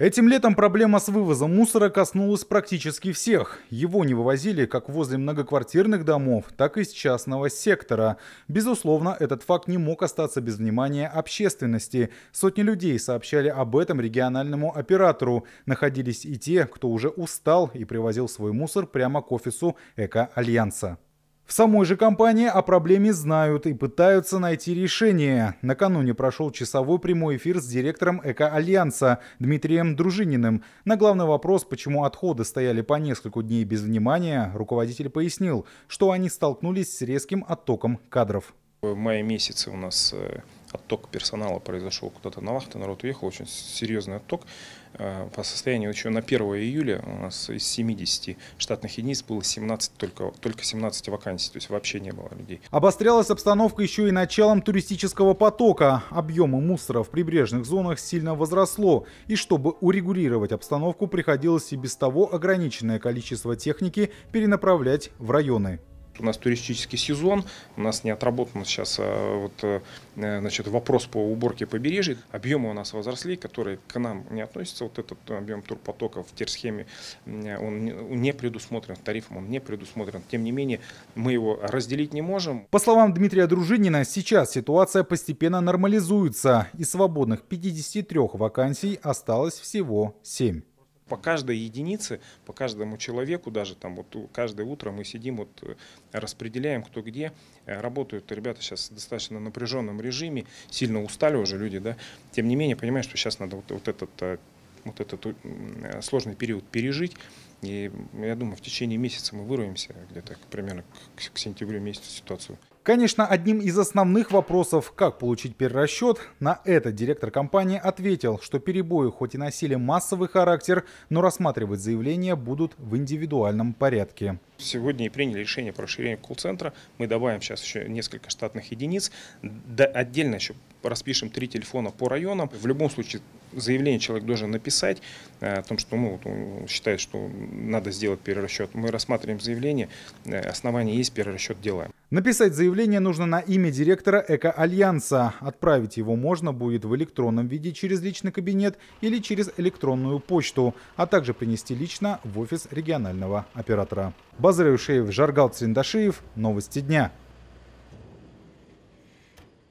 Этим летом проблема с вывозом мусора коснулась практически всех. Его не вывозили как возле многоквартирных домов, так и с частного сектора. Безусловно, этот факт не мог остаться без внимания общественности. Сотни людей сообщали об этом региональному оператору. Находились и те, кто уже устал и привозил свой мусор прямо к офису Эко-Альянса. В самой же компании о проблеме знают и пытаются найти решение. Накануне прошел часовой прямой эфир с директором Эко-Альянса Дмитрием Дружининым. На главный вопрос, почему отходы стояли по несколько дней без внимания, руководитель пояснил, что они столкнулись с резким оттоком кадров. В мае месяце у нас э, отток персонала произошел куда-то на вахту, народ уехал, очень серьезный отток. Э, по состоянию еще на 1 июля у нас из 70 штатных единиц было 17, только, только 17 вакансий, то есть вообще не было людей. Обострялась обстановка еще и началом туристического потока. Объемы мусора в прибрежных зонах сильно возросло, и чтобы урегулировать обстановку, приходилось и без того ограниченное количество техники перенаправлять в районы у нас туристический сезон, у нас не отработан сейчас э, вот, э, э, значит, вопрос по уборке побережья. Объемы у нас возросли, которые к нам не относятся. Вот этот объем турпотока в терсхеме, он не предусмотрен, тарифом он не предусмотрен. Тем не менее, мы его разделить не можем. По словам Дмитрия Дружинина, сейчас ситуация постепенно нормализуется. Из свободных 53 вакансий осталось всего 7. По каждой единице, по каждому человеку даже, там вот каждое утро мы сидим, вот э, распределяем кто где. Э, работают ребята сейчас в достаточно напряженном режиме, сильно устали уже люди, да. Тем не менее, понимаешь, что сейчас надо вот, вот этот э, вот этот э, сложный период пережить. И я думаю, в течение месяца мы вырвемся где-то примерно к, к сентябрю месяцу ситуацию. Конечно, одним из основных вопросов, как получить перерасчет, на это директор компании ответил, что перебои хоть и носили массовый характер, но рассматривать заявления будут в индивидуальном порядке. Сегодня и приняли решение по расширению колл-центра. Мы добавим сейчас еще несколько штатных единиц. Да, отдельно еще распишем три телефона по районам. В любом случае заявление человек должен написать э, о том, что ну, он считает, что надо сделать перерасчет. Мы рассматриваем заявление, э, основания есть, перерасчет делаем. Написать заявление нужно на имя директора Эко-Альянса. Отправить его можно будет в электронном виде через личный кабинет или через электронную почту, а также принести лично в офис регионального оператора. Базарев Шеев, Жаргал Цриндашиев. Новости дня.